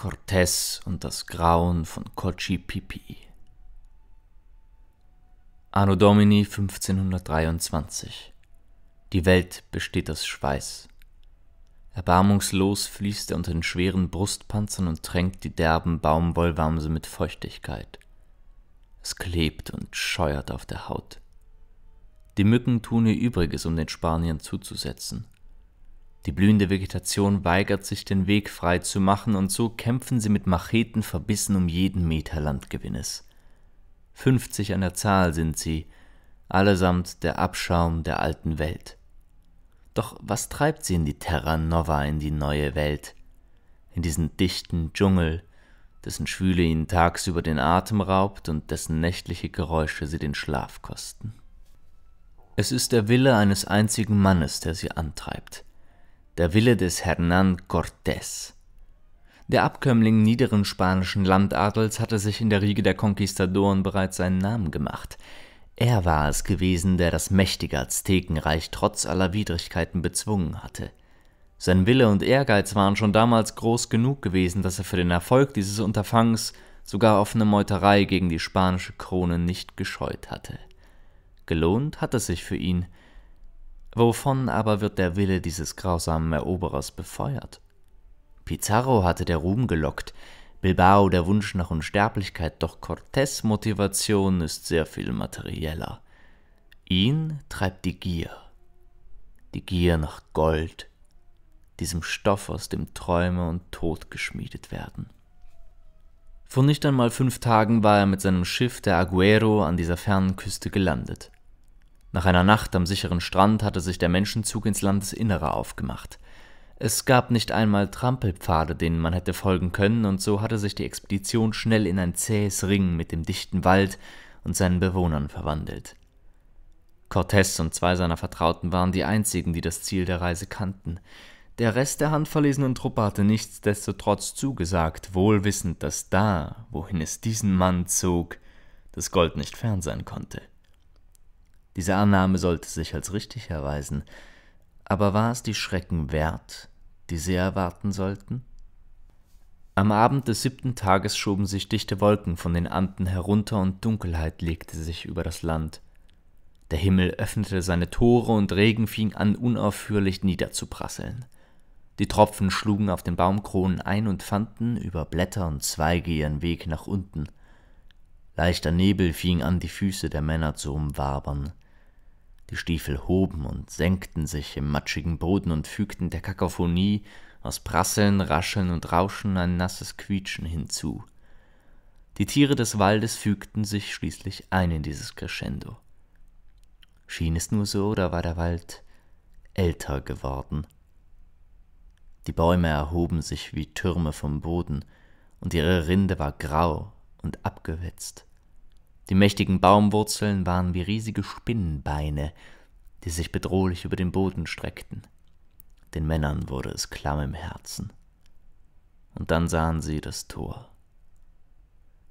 Cortés und das Grauen von Cochipipi. Anno Domini 1523. Die Welt besteht aus Schweiß. Erbarmungslos fließt er unter den schweren Brustpanzern und tränkt die derben Baumwollwamse mit Feuchtigkeit. Es klebt und scheuert auf der Haut. Die Mücken tun ihr Übriges, um den Spaniern zuzusetzen – die blühende Vegetation weigert sich, den Weg frei zu machen, und so kämpfen sie mit Macheten verbissen um jeden Meter Landgewinnes. Fünfzig an der Zahl sind sie, allesamt der Abschaum der alten Welt. Doch was treibt sie in die Terra Nova, in die neue Welt? In diesen dichten Dschungel, dessen Schwüle ihnen tagsüber den Atem raubt und dessen nächtliche Geräusche sie den Schlaf kosten. Es ist der Wille eines einzigen Mannes, der sie antreibt – der Wille des Hernán Cortés. Der Abkömmling niederen spanischen Landadels hatte sich in der Riege der Konquistadoren bereits seinen Namen gemacht. Er war es gewesen, der das mächtige Aztekenreich trotz aller Widrigkeiten bezwungen hatte. Sein Wille und Ehrgeiz waren schon damals groß genug gewesen, dass er für den Erfolg dieses Unterfangs sogar offene Meuterei gegen die spanische Krone nicht gescheut hatte. Gelohnt hat es sich für ihn – Wovon aber wird der Wille dieses grausamen Eroberers befeuert? Pizarro hatte der Ruhm gelockt, Bilbao der Wunsch nach Unsterblichkeit, doch Cortés Motivation ist sehr viel materieller. Ihn treibt die Gier, die Gier nach Gold, diesem Stoff, aus dem Träume und Tod geschmiedet werden. Vor nicht einmal fünf Tagen war er mit seinem Schiff der Aguero an dieser fernen Küste gelandet. Nach einer Nacht am sicheren Strand hatte sich der Menschenzug ins Landesinnere aufgemacht. Es gab nicht einmal Trampelpfade, denen man hätte folgen können, und so hatte sich die Expedition schnell in ein zähes Ring mit dem dichten Wald und seinen Bewohnern verwandelt. Cortez und zwei seiner Vertrauten waren die einzigen, die das Ziel der Reise kannten. Der Rest der handverlesenen Truppe hatte nichtsdestotrotz zugesagt, wohl wissend, dass da, wohin es diesen Mann zog, das Gold nicht fern sein konnte. Diese Annahme sollte sich als richtig erweisen. Aber war es die Schrecken wert, die sie erwarten sollten? Am Abend des siebten Tages schoben sich dichte Wolken von den Anden herunter und Dunkelheit legte sich über das Land. Der Himmel öffnete seine Tore und Regen fing an, unaufhörlich niederzuprasseln. Die Tropfen schlugen auf den Baumkronen ein und fanden über Blätter und Zweige ihren Weg nach unten. Leichter Nebel fing an, die Füße der Männer zu umwabern. Die Stiefel hoben und senkten sich im matschigen Boden und fügten der Kakophonie aus Prasseln, Rascheln und Rauschen ein nasses Quietschen hinzu. Die Tiere des Waldes fügten sich schließlich ein in dieses Crescendo. Schien es nur so, oder war der Wald älter geworden? Die Bäume erhoben sich wie Türme vom Boden, und ihre Rinde war grau und abgewetzt. Die mächtigen Baumwurzeln waren wie riesige Spinnenbeine, die sich bedrohlich über den Boden streckten. Den Männern wurde es klamm im Herzen. Und dann sahen sie das Tor.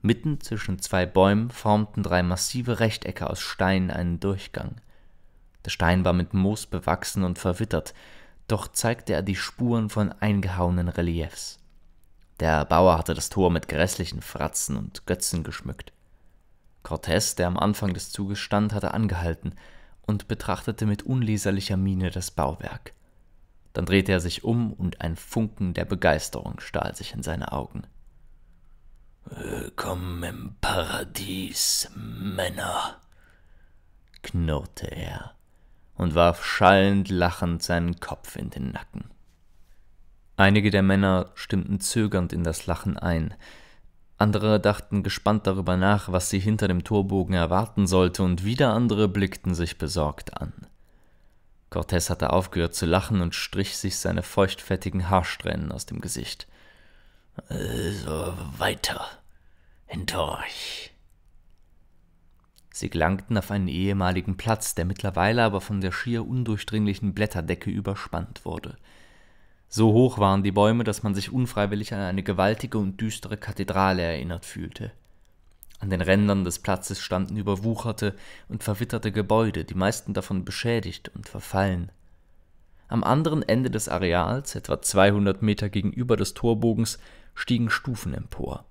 Mitten zwischen zwei Bäumen formten drei massive Rechtecke aus Stein einen Durchgang. Der Stein war mit Moos bewachsen und verwittert, doch zeigte er die Spuren von eingehauenen Reliefs. Der Bauer hatte das Tor mit grässlichen Fratzen und Götzen geschmückt. Cortés, der am Anfang des Zuges stand, hatte angehalten und betrachtete mit unleserlicher Miene das Bauwerk. Dann drehte er sich um und ein Funken der Begeisterung stahl sich in seine Augen. Willkommen im Paradies, Männer, knurrte er und warf schallend lachend seinen Kopf in den Nacken. Einige der Männer stimmten zögernd in das Lachen ein, andere dachten gespannt darüber nach, was sie hinter dem Torbogen erwarten sollte, und wieder andere blickten sich besorgt an. Cortez hatte aufgehört zu lachen und strich sich seine feuchtfettigen Haarsträhnen aus dem Gesicht. Also weiter. Hindurch. Sie gelangten auf einen ehemaligen Platz, der mittlerweile aber von der schier undurchdringlichen Blätterdecke überspannt wurde. So hoch waren die Bäume, dass man sich unfreiwillig an eine gewaltige und düstere Kathedrale erinnert fühlte. An den Rändern des Platzes standen überwucherte und verwitterte Gebäude, die meisten davon beschädigt und verfallen. Am anderen Ende des Areals, etwa 200 Meter gegenüber des Torbogens, stiegen Stufen empor.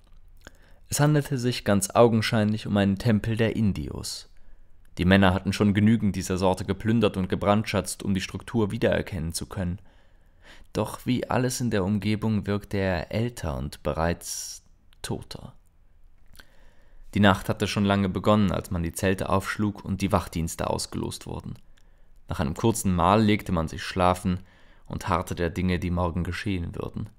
Es handelte sich ganz augenscheinlich um einen Tempel der Indios. Die Männer hatten schon genügend dieser Sorte geplündert und gebrandschatzt, um die Struktur wiedererkennen zu können. Doch wie alles in der Umgebung wirkte er älter und bereits toter. Die Nacht hatte schon lange begonnen, als man die Zelte aufschlug und die Wachdienste ausgelost wurden. Nach einem kurzen Mahl legte man sich schlafen und harrte der Dinge, die morgen geschehen würden.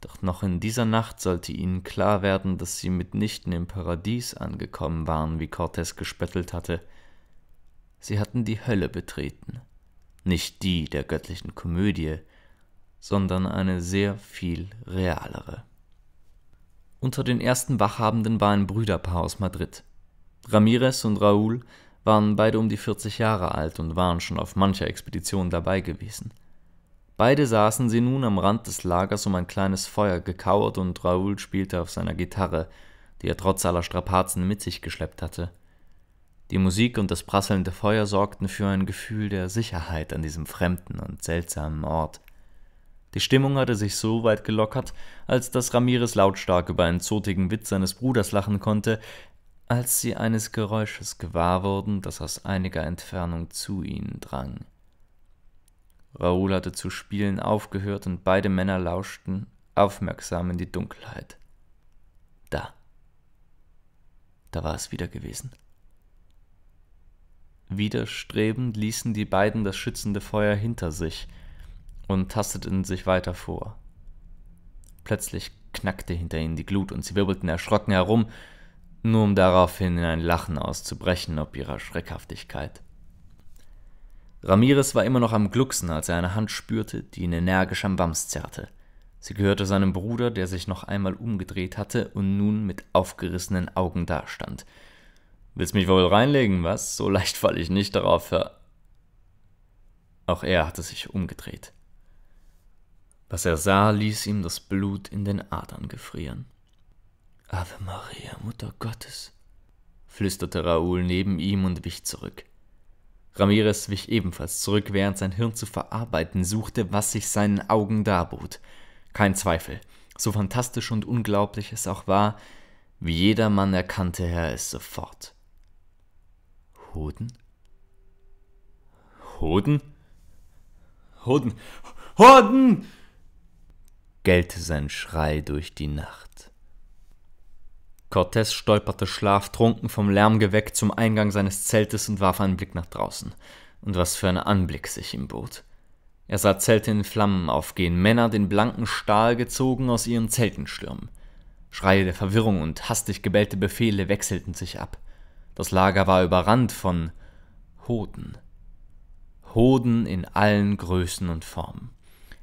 Doch noch in dieser Nacht sollte ihnen klar werden, dass sie mitnichten im Paradies angekommen waren, wie Cortés gespöttelt hatte. Sie hatten die Hölle betreten nicht die der göttlichen Komödie, sondern eine sehr viel realere. Unter den ersten Wachhabenden war ein Brüderpaar aus Madrid. Ramirez und Raoul waren beide um die 40 Jahre alt und waren schon auf mancher Expedition dabei gewesen. Beide saßen sie nun am Rand des Lagers um ein kleines Feuer gekauert und Raoul spielte auf seiner Gitarre, die er trotz aller Strapazen mit sich geschleppt hatte. Die Musik und das prasselnde Feuer sorgten für ein Gefühl der Sicherheit an diesem fremden und seltsamen Ort. Die Stimmung hatte sich so weit gelockert, als dass Ramirez lautstark über einen zotigen Witz seines Bruders lachen konnte, als sie eines Geräusches gewahr wurden, das aus einiger Entfernung zu ihnen drang. Raoul hatte zu spielen aufgehört und beide Männer lauschten aufmerksam in die Dunkelheit. Da. Da war es wieder gewesen. Widerstrebend ließen die beiden das schützende Feuer hinter sich und tasteten sich weiter vor. Plötzlich knackte hinter ihnen die Glut und sie wirbelten erschrocken herum, nur um daraufhin in ein Lachen auszubrechen ob ihrer Schreckhaftigkeit. Ramirez war immer noch am Glucksen, als er eine Hand spürte, die ihn energisch am Wams zerrte. Sie gehörte seinem Bruder, der sich noch einmal umgedreht hatte und nun mit aufgerissenen Augen dastand. Willst mich wohl reinlegen, was? So leicht falle ich nicht darauf her. Auch er hatte sich umgedreht. Was er sah, ließ ihm das Blut in den Adern gefrieren. Ave Maria, Mutter Gottes, flüsterte Raoul neben ihm und wich zurück. Ramirez wich ebenfalls zurück, während sein Hirn zu verarbeiten suchte, was sich seinen Augen darbot. Kein Zweifel, so fantastisch und unglaublich es auch war, wie jedermann erkannte er es sofort. Hoden? Hoden? Hoden! Hoden! gellte sein Schrei durch die Nacht. Cortez stolperte schlaftrunken vom Lärm geweckt zum Eingang seines Zeltes und warf einen Blick nach draußen. Und was für ein Anblick sich ihm bot. Er sah Zelte in Flammen aufgehen, Männer den blanken Stahl gezogen aus ihren Zelten stürmen. Schreie der Verwirrung und hastig gebellte Befehle wechselten sich ab. Das Lager war überrannt von Hoden. Hoden in allen Größen und Formen.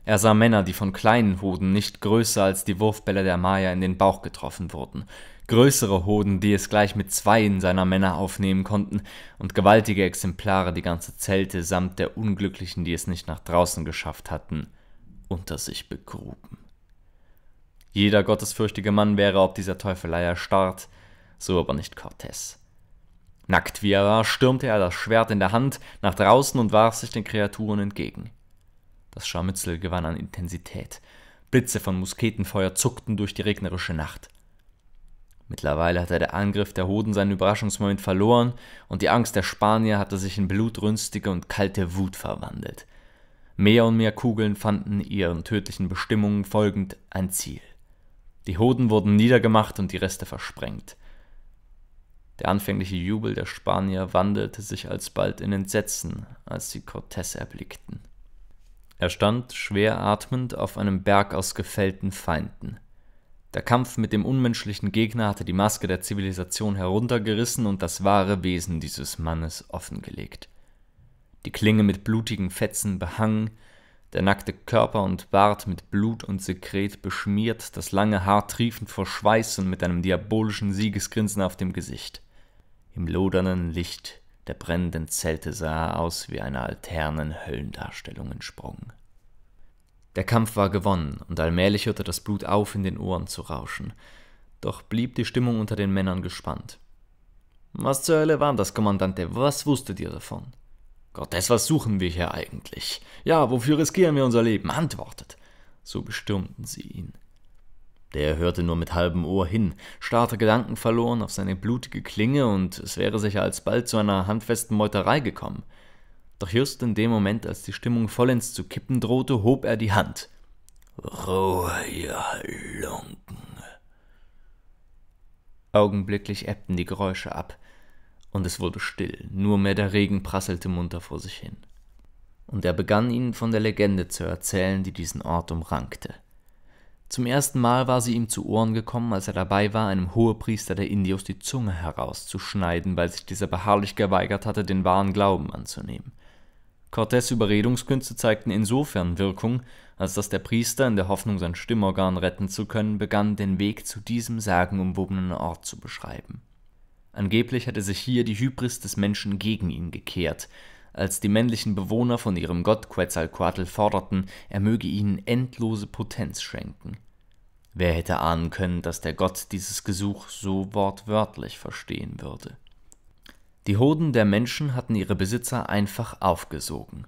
Er sah Männer, die von kleinen Hoden nicht größer als die Wurfbälle der Maya in den Bauch getroffen wurden, größere Hoden, die es gleich mit zweien seiner Männer aufnehmen konnten, und gewaltige Exemplare, die ganze Zelte samt der Unglücklichen, die es nicht nach draußen geschafft hatten, unter sich begruben. Jeder gottesfürchtige Mann wäre ob dieser Teufelei erstarrt, so aber nicht Cortez. Nackt wie er war, stürmte er das Schwert in der Hand nach draußen und warf sich den Kreaturen entgegen. Das Scharmützel gewann an Intensität. Blitze von Musketenfeuer zuckten durch die regnerische Nacht. Mittlerweile hatte der Angriff der Hoden seinen Überraschungsmoment verloren und die Angst der Spanier hatte sich in blutrünstige und kalte Wut verwandelt. Mehr und mehr Kugeln fanden ihren tödlichen Bestimmungen folgend ein Ziel. Die Hoden wurden niedergemacht und die Reste versprengt. Der anfängliche Jubel der Spanier wandelte sich alsbald in Entsetzen, als sie Cortés erblickten. Er stand schwer atmend auf einem Berg aus gefällten Feinden. Der Kampf mit dem unmenschlichen Gegner hatte die Maske der Zivilisation heruntergerissen und das wahre Wesen dieses Mannes offengelegt. Die Klinge mit blutigen Fetzen behangen, der nackte Körper und Bart mit Blut und Sekret beschmiert, das lange Haar triefend vor Schweiß und mit einem diabolischen Siegesgrinsen auf dem Gesicht. Im lodernden Licht der brennenden Zelte sah er aus wie einer alternen Höllendarstellung entsprungen. Der Kampf war gewonnen, und allmählich hörte das Blut auf, in den Ohren zu rauschen. Doch blieb die Stimmung unter den Männern gespannt. Was zur Hölle war das, Kommandante? Was wusstet ihr davon? Gottes, was suchen wir hier eigentlich? Ja, wofür riskieren wir unser Leben? Antwortet. So bestürmten sie ihn. Der hörte nur mit halbem Ohr hin, starrte gedankenverloren auf seine blutige Klinge, und es wäre sicher alsbald zu einer handfesten Meuterei gekommen. Doch just in dem Moment, als die Stimmung vollends zu kippen drohte, hob er die Hand. Ruhe, ihr Lunken! Augenblicklich ebbten die Geräusche ab und es wurde still, nur mehr der Regen prasselte munter vor sich hin. Und er begann ihnen von der Legende zu erzählen, die diesen Ort umrankte. Zum ersten Mal war sie ihm zu Ohren gekommen, als er dabei war, einem Hohepriester der Indios die Zunge herauszuschneiden, weil sich dieser beharrlich geweigert hatte, den wahren Glauben anzunehmen. Cortés Überredungskünste zeigten insofern Wirkung, als dass der Priester, in der Hoffnung, sein Stimmorgan retten zu können, begann, den Weg zu diesem sagenumwobenen Ort zu beschreiben. Angeblich hätte sich hier die Hybris des Menschen gegen ihn gekehrt, als die männlichen Bewohner von ihrem Gott Quetzalcoatl forderten, er möge ihnen endlose Potenz schenken. Wer hätte ahnen können, dass der Gott dieses Gesuch so wortwörtlich verstehen würde? Die Hoden der Menschen hatten ihre Besitzer einfach aufgesogen.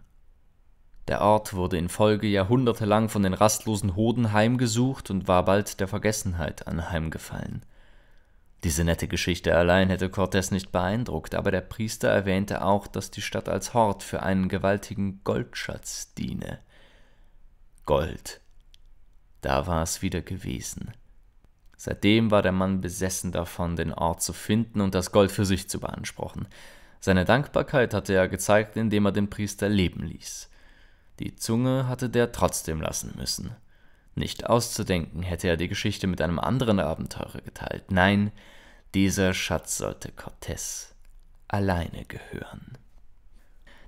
Der Ort wurde in Folge jahrhundertelang von den rastlosen Hoden heimgesucht und war bald der Vergessenheit anheimgefallen. Diese nette Geschichte allein hätte Cortés nicht beeindruckt, aber der Priester erwähnte auch, dass die Stadt als Hort für einen gewaltigen Goldschatz diene. Gold. Da war es wieder gewesen. Seitdem war der Mann besessen davon, den Ort zu finden und das Gold für sich zu beanspruchen. Seine Dankbarkeit hatte er gezeigt, indem er den Priester leben ließ. Die Zunge hatte der trotzdem lassen müssen. Nicht auszudenken hätte er die Geschichte mit einem anderen Abenteurer geteilt. Nein, dieser Schatz sollte Cortés alleine gehören.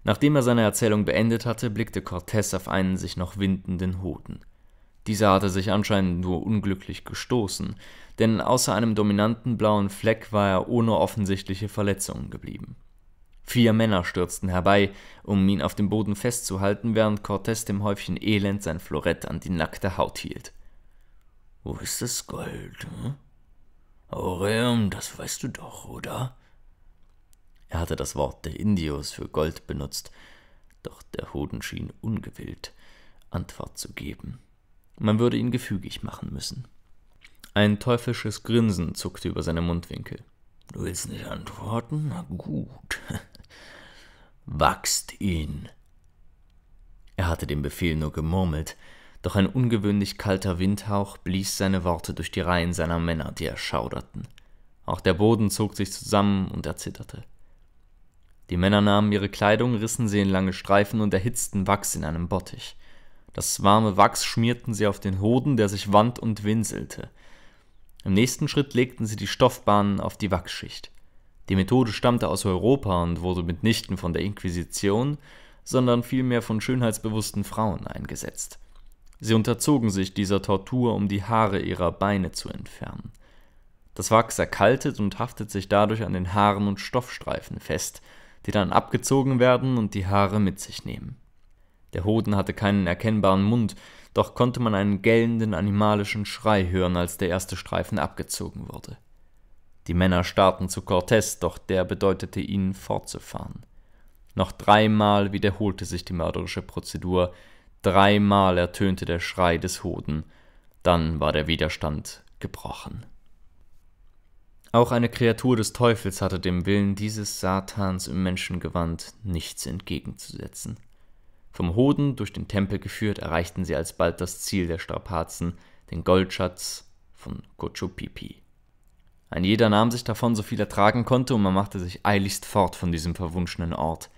Nachdem er seine Erzählung beendet hatte, blickte Cortés auf einen sich noch windenden Hoden. Dieser hatte sich anscheinend nur unglücklich gestoßen, denn außer einem dominanten blauen Fleck war er ohne offensichtliche Verletzungen geblieben. Vier Männer stürzten herbei, um ihn auf dem Boden festzuhalten, während Cortez dem Häufchen Elend sein Florett an die nackte Haut hielt. Wo ist das Gold? Hm? Aureum, das weißt du doch, oder? Er hatte das Wort der Indios für Gold benutzt, doch der Hoden schien ungewillt, Antwort zu geben. Man würde ihn gefügig machen müssen. Ein teuflisches Grinsen zuckte über seine Mundwinkel. Du willst nicht antworten? Na gut. Wachst ihn! Er hatte den Befehl nur gemurmelt, doch ein ungewöhnlich kalter Windhauch blies seine Worte durch die Reihen seiner Männer, die erschauderten. Auch der Boden zog sich zusammen und er zitterte. Die Männer nahmen ihre Kleidung, rissen sie in lange Streifen und erhitzten Wachs in einem Bottich. Das warme Wachs schmierten sie auf den Hoden, der sich wand und winselte. Im nächsten Schritt legten sie die Stoffbahnen auf die Wachsschicht. Die Methode stammte aus Europa und wurde mitnichten von der Inquisition, sondern vielmehr von schönheitsbewussten Frauen eingesetzt. Sie unterzogen sich dieser Tortur, um die Haare ihrer Beine zu entfernen. Das Wachs erkaltet und haftet sich dadurch an den Haaren und Stoffstreifen fest, die dann abgezogen werden und die Haare mit sich nehmen. Der Hoden hatte keinen erkennbaren Mund, doch konnte man einen gellenden animalischen Schrei hören, als der erste Streifen abgezogen wurde. Die Männer starrten zu Cortez, doch der bedeutete ihnen fortzufahren. Noch dreimal wiederholte sich die mörderische Prozedur, dreimal ertönte der Schrei des Hoden, dann war der Widerstand gebrochen. Auch eine Kreatur des Teufels hatte dem Willen dieses Satans im Menschengewand nichts entgegenzusetzen. Vom Hoden durch den Tempel geführt, erreichten sie alsbald das Ziel der Strapazen, den Goldschatz von Kochopipi. Ein jeder nahm sich davon so viel er tragen konnte, und man machte sich eiligst fort von diesem verwunschenen Ort.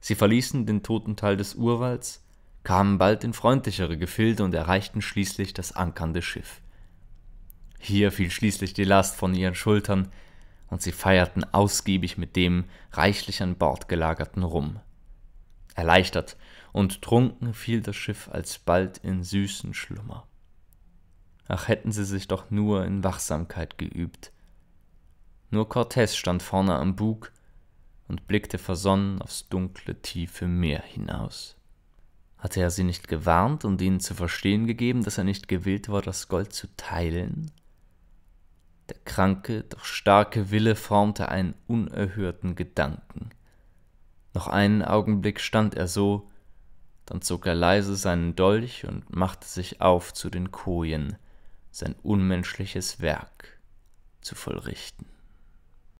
Sie verließen den toten Teil des Urwalds, kamen bald in freundlichere Gefilde und erreichten schließlich das ankernde Schiff. Hier fiel schließlich die Last von ihren Schultern, und sie feierten ausgiebig mit dem reichlich an Bord gelagerten Rum. Erleichtert und trunken fiel das Schiff alsbald in süßen Schlummer. Ach hätten sie sich doch nur in Wachsamkeit geübt, nur Cortez stand vorne am Bug und blickte versonnen aufs dunkle, tiefe Meer hinaus. Hatte er sie nicht gewarnt und ihnen zu verstehen gegeben, dass er nicht gewillt war, das Gold zu teilen? Der kranke, doch starke Wille formte einen unerhörten Gedanken. Noch einen Augenblick stand er so, dann zog er leise seinen Dolch und machte sich auf zu den Kojen, sein unmenschliches Werk zu vollrichten.